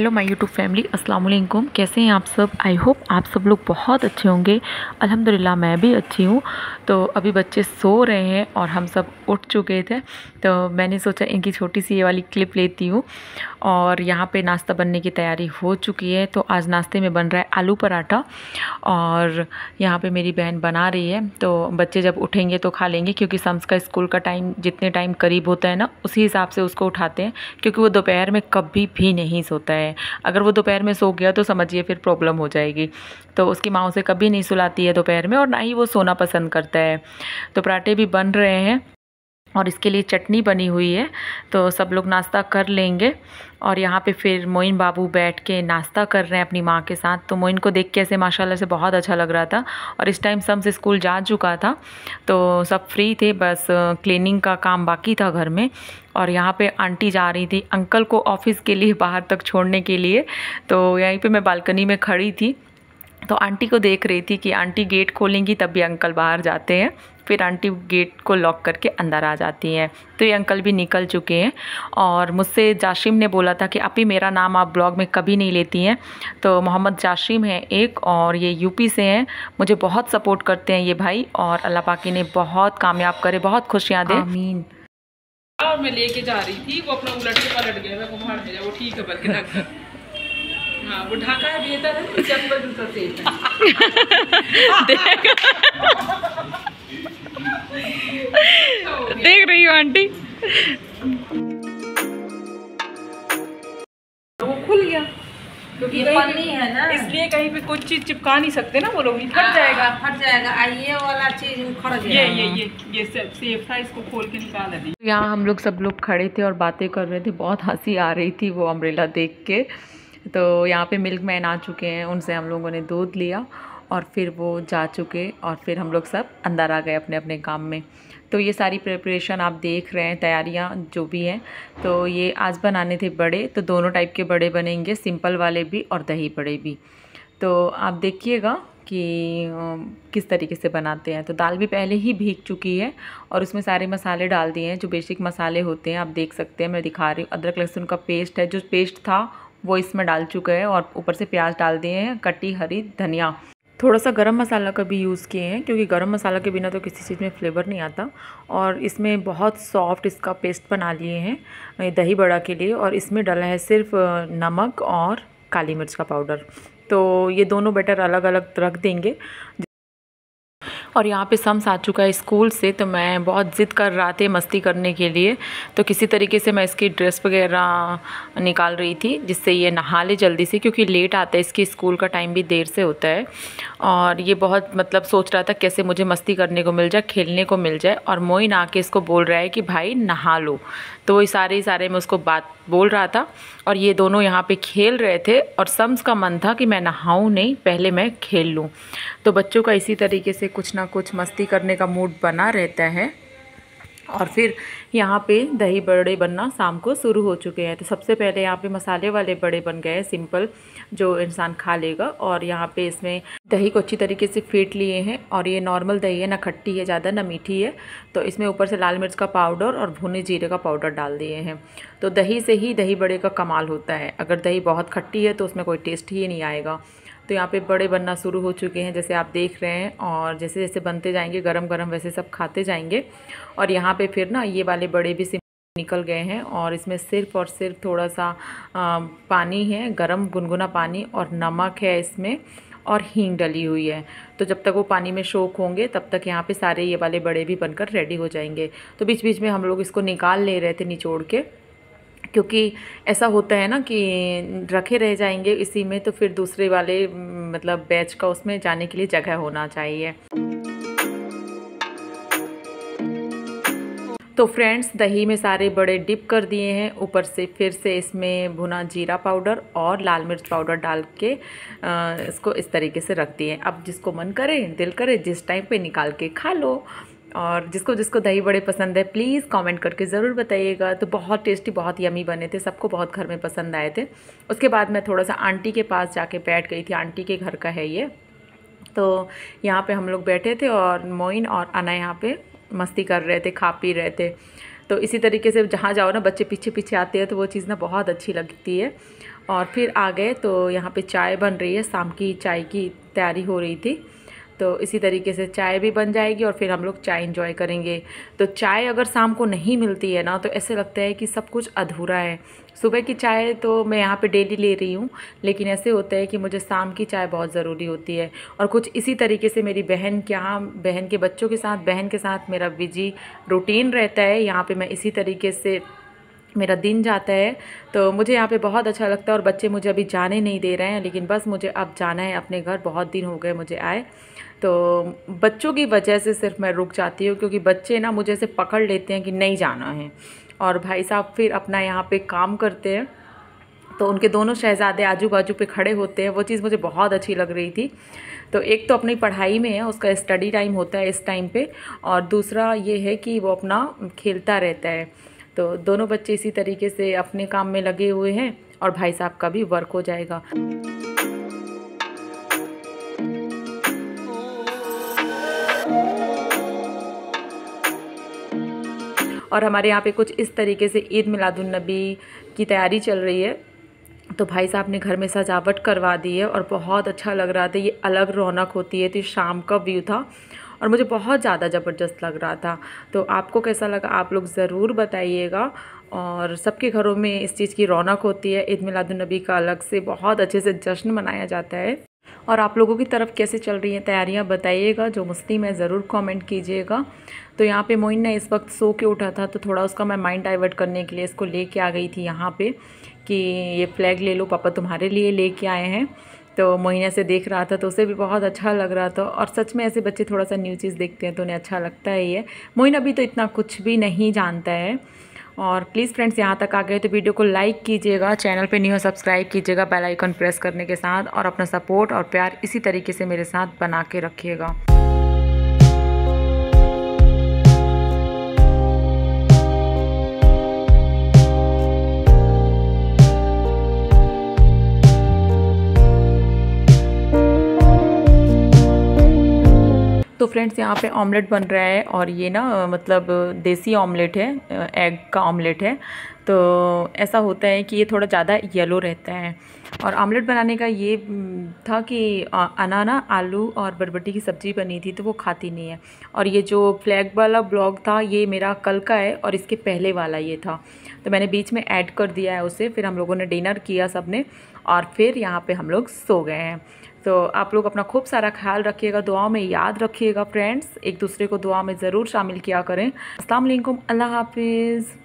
hello my YouTube family अस्सलाम वालेकुम कैसे हैं आप सब आई होप आप सब लोग बहुत अच्छे होंगे अल्हम्दुलिल्लाह मैं भी अच्छी हूँ तो अभी बच्चे सो रहे हैं और हम सब उठ चुके थे तो मैंने सोचा इनकी छोटी सी ये वाली क्लिप लेती हूँ और यहाँ पे नाश्ता बनने की तैयारी हो चुकी है तो आज नाश्ते में बन रहा है आलू पराठा और यहाँ पर मेरी बहन बना रही है तो बच्चे जब उठेंगे तो खा लेंगे क्योंकि सम्स का स्कूल का टाइम जितने टाइम करीब होता है ना उसी हिसाब से उसको उठाते हैं क्योंकि वो दोपहर में कभी भी नहीं सोता है हैं अगर वो दोपहर में सो गया तो समझिए फिर प्रॉब्लम हो जाएगी तो उसकी माँ उसे कभी नहीं सुलाती है दोपहर में और ना ही वो सोना पसंद करता है तो पराठे भी बन रहे हैं और इसके लिए चटनी बनी हुई है तो सब लोग नाश्ता कर लेंगे और यहाँ पे फिर मोइन बाबू बैठ के नाश्ता कर रहे हैं अपनी माँ के साथ तो मोइन को देख के ऐसे माशाल्लाह से बहुत अच्छा लग रहा था और इस टाइम सम्स स्कूल जा चुका था तो सब फ्री थे बस क्लीनिंग का काम बाकी था घर में और यहाँ पे आंटी जा रही थी अंकल को ऑफ़िस के लिए बाहर तक छोड़ने के लिए तो यहीं पर मैं बालकनी में खड़ी थी तो आंटी को देख रही थी कि आंटी गेट खोलेंगी तब भी अंकल बाहर जाते हैं फिर आंटी गेट को लॉक करके अंदर आ जाती हैं तो ये अंकल भी निकल चुके हैं और मुझसे जाशिम ने बोला था कि आप ही मेरा नाम आप ब्लॉग में कभी नहीं लेती हैं तो मोहम्मद जाशिम है एक और ये यूपी से हैं मुझे बहुत सपोर्ट करते हैं ये भाई और अल्लाह पाकि ने बहुत कामयाब करे बहुत खुशियाँ दें मीन मैं लेके जा रही थी वो अपना उलट के पलट गया वो ठीक है बल्कि हाँ, वो ढाका है बेहतर है चप्पल जूता देख देख रही हूँ आंटी वो खुल गया क्योंकि पन्नी है ना इसलिए कहीं पे कुछ चीज चिपका नहीं सकते ना वो लोग हाँ, हाँ, फट जाएगा फट जाएगा ये वाला चीज खड़ ये ये ये ये सेफ था इसको खोल के निकाल दी यहाँ हम लोग सब लोग खड़े थे और बातें कर रहे थे बहुत हंसी आ रही थी वो अम्ब्रेला देख के तो यहाँ पे मिल्क मैन आ चुके हैं उनसे हम लोगों ने दूध लिया और फिर वो जा चुके और फिर हम लोग सब अंदर आ गए अपने अपने काम में तो ये सारी प्रिपरेशन आप देख रहे हैं तैयारियाँ जो भी हैं तो ये आज बनाने थे बड़े तो दोनों टाइप के बड़े बनेंगे सिंपल वाले भी और दही बड़े भी तो आप देखिएगा कि किस तरीके से बनाते हैं तो दाल भी पहले ही भीग चुकी है और उसमें सारे मसाले डाल दिए हैं जो बेसिक मसाले होते हैं आप देख सकते हैं मैं दिखा रही हूँ अदरक लहसुन का पेस्ट है जो पेस्ट था वो इसमें डाल चुके हैं और ऊपर से प्याज डाल दिए हैं कटी हरी धनिया थोड़ा सा गरम मसाला का भी यूज़ किए हैं क्योंकि गरम मसाला के बिना तो किसी चीज़ में फ्लेवर नहीं आता और इसमें बहुत सॉफ्ट इसका पेस्ट बना लिए हैं दही बड़ा के लिए और इसमें डाला है सिर्फ नमक और काली मिर्च का पाउडर तो ये दोनों बैटर अलग अलग रख देंगे और यहाँ पे सम्स आ चुका है स्कूल से तो मैं बहुत ज़िद कर रहा थे मस्ती करने के लिए तो किसी तरीके से मैं इसकी ड्रेस वगैरह निकाल रही थी जिससे ये नहा ले जल्दी से क्योंकि लेट आता है इसकी स्कूल का टाइम भी देर से होता है और ये बहुत मतलब सोच रहा था कैसे मुझे मस्ती करने को मिल जाए खेलने को मिल जाए और मोइन आके इसको बोल रहा है कि भाई नहा लो तो वो सारे सारे में उसको बात बोल रहा था और ये दोनों यहाँ पे खेल रहे थे और सम्स का मन था कि मैं नहाऊँ नहीं पहले मैं खेल लूँ तो बच्चों का इसी तरीके से कुछ ना कुछ मस्ती करने का मूड बना रहता है और फिर यहाँ पे दही बड़े बनना शाम को शुरू हो चुके हैं तो सबसे पहले यहाँ पे मसाले वाले बड़े बन गए सिंपल जो इंसान खा लेगा और यहाँ पे इसमें दही को अच्छी तरीके से फेंट लिए हैं और ये नॉर्मल दही है ना खट्टी है ज़्यादा ना मीठी है तो इसमें ऊपर से लाल मिर्च का पाउडर और भुने जीरे का पाउडर डाल दिए हैं तो दही से ही दही बड़े का कमाल होता है अगर दही बहुत खट्टी है तो उसमें कोई टेस्ट ही नहीं आएगा तो यहाँ पे बड़े बनना शुरू हो चुके हैं जैसे आप देख रहे हैं और जैसे जैसे बनते जाएंगे गरम गरम वैसे सब खाते जाएंगे और यहाँ पे फिर ना ये वाले बड़े भी निकल गए हैं और इसमें सिर्फ और सिर्फ थोड़ा सा आ, पानी है गरम गुनगुना पानी और नमक है इसमें और हींग डली हुई है तो जब तक वो पानी में शोक होंगे तब तक यहाँ पे सारे ये वाले बड़े भी बनकर रेडी हो जाएंगे तो बीच बीच में हम लोग इसको निकाल ले रहे थे निचोड़ के क्योंकि ऐसा होता है ना कि रखे रह जाएंगे इसी में तो फिर दूसरे वाले मतलब बैच का उसमें जाने के लिए जगह होना चाहिए तो फ्रेंड्स दही में सारे बड़े डिप कर दिए हैं ऊपर से फिर से इसमें भुना जीरा पाउडर और लाल मिर्च पाउडर डाल के इसको इस तरीके से रख दिए अब जिसको मन करे दिल करे जिस टाइम पे निकाल के खा लो और जिसको जिसको दही बड़े पसंद है प्लीज़ कमेंट करके ज़रूर बताइएगा तो बहुत टेस्टी बहुत यमी बने थे सबको बहुत घर में पसंद आए थे उसके बाद मैं थोड़ा सा आंटी के पास जाके बैठ गई थी आंटी के घर का है ये तो यहाँ पे हम लोग बैठे थे और मोइन और अना यहाँ पे मस्ती कर रहे थे खा पी रहे थे तो इसी तरीके से जहाँ जाओ ना बच्चे पीछे पीछे आते हैं तो वो चीज़ ना बहुत अच्छी लगती है और फिर आ गए तो यहाँ पर चाय बन रही है शाम की चाय की तैयारी हो रही थी तो इसी तरीके से चाय भी बन जाएगी और फिर हम लोग चाय इन्जॉय करेंगे तो चाय अगर शाम को नहीं मिलती है ना तो ऐसे लगता है कि सब कुछ अधूरा है सुबह की चाय तो मैं यहाँ पे डेली ले रही हूँ लेकिन ऐसे होता है कि मुझे शाम की चाय बहुत ज़रूरी होती है और कुछ इसी तरीके से मेरी बहन के यहाँ बहन के बच्चों के साथ बहन के साथ मेरा बिजी रूटीन रहता है यहाँ पर मैं इसी तरीके से मेरा दिन जाता है तो मुझे यहाँ पे बहुत अच्छा लगता है और बच्चे मुझे अभी जाने नहीं दे रहे हैं लेकिन बस मुझे अब जाना है अपने घर बहुत दिन हो गए मुझे आए तो बच्चों की वजह से सिर्फ मैं रुक जाती हूँ क्योंकि बच्चे ना मुझे से पकड़ लेते हैं कि नहीं जाना है और भाई साहब फिर अपना यहाँ पर काम करते हैं तो उनके दोनों शहजादे आजू बाजू पे खड़े होते हैं वो चीज़ मुझे बहुत अच्छी लग रही थी तो एक तो अपनी पढ़ाई में है उसका स्टडी टाइम होता है इस टाइम पे और दूसरा ये है कि वो अपना खेलता रहता है तो दोनों बच्चे इसी तरीके से अपने काम में लगे हुए हैं और भाई साहब का भी वर्क हो जाएगा और हमारे यहाँ पे कुछ इस तरीके से ईद मिलादुलनबी की तैयारी चल रही है तो भाई साहब ने घर में सजावट करवा दी है और बहुत अच्छा लग रहा था ये अलग रौनक होती है तो शाम का व्यू था और मुझे बहुत ज़्यादा ज़बरदस्त लग रहा था तो आपको कैसा लगा आप लोग ज़रूर बताइएगा और सबके घरों में इस चीज़ की रौनक होती है ईद मिलादुलनबी का अलग से बहुत अच्छे से जश्न मनाया जाता है और आप लोगों की तरफ कैसे चल रही हैं तैयारियां बताइएगा जो मुस्लिम है ज़रूर कमेंट कीजिएगा तो यहाँ पे मोइन ने इस वक्त सो के उठा था तो थोड़ा उसका मैं माइंड डाइवर्ट करने के लिए इसको लेके आ गई थी यहाँ पे कि ये फ्लैग ले लो पापा तुम्हारे लिए लेके आए हैं तो मोहिना से देख रहा था तो उसे भी बहुत अच्छा लग रहा था और सच में ऐसे बच्चे थोड़ा सा न्यू चीज़ देखते हैं तो उन्हें अच्छा लगता ही है मोहिना भी तो इतना कुछ भी नहीं जानता है और प्लीज़ फ्रेंड्स यहाँ तक आ गए तो वीडियो को लाइक कीजिएगा चैनल पे न्यू सब्सक्राइब कीजिएगा बेल आइकन प्रेस करने के साथ और अपना सपोर्ट और प्यार इसी तरीके से मेरे साथ बना के रखिएगा फ्रेंड्स यहाँ पे ऑमलेट बन रहा है और ये ना मतलब देसी ऑमलेट है एग का ऑमलेट है तो ऐसा होता है कि ये थोड़ा ज़्यादा येलो रहता है और ऑमलेट बनाने का ये था कि अनाना आलू और बरबटी की सब्ज़ी बनी थी तो वो खाती नहीं है और ये जो फ्लैग वाला ब्लॉग था ये मेरा कल का है और इसके पहले वाला ये था तो मैंने बीच में ऐड कर दिया है उसे फिर हम लोगों ने डिनर किया सब ने और फिर यहाँ पर हम लोग सो गए हैं तो आप लोग अपना खूब सारा ख्याल रखिएगा दुआओं में याद रखिएगा फ्रेंड्स एक दूसरे को दुआ में ज़रूर शामिल किया करें वालेकुम अल्लाह हाफिज़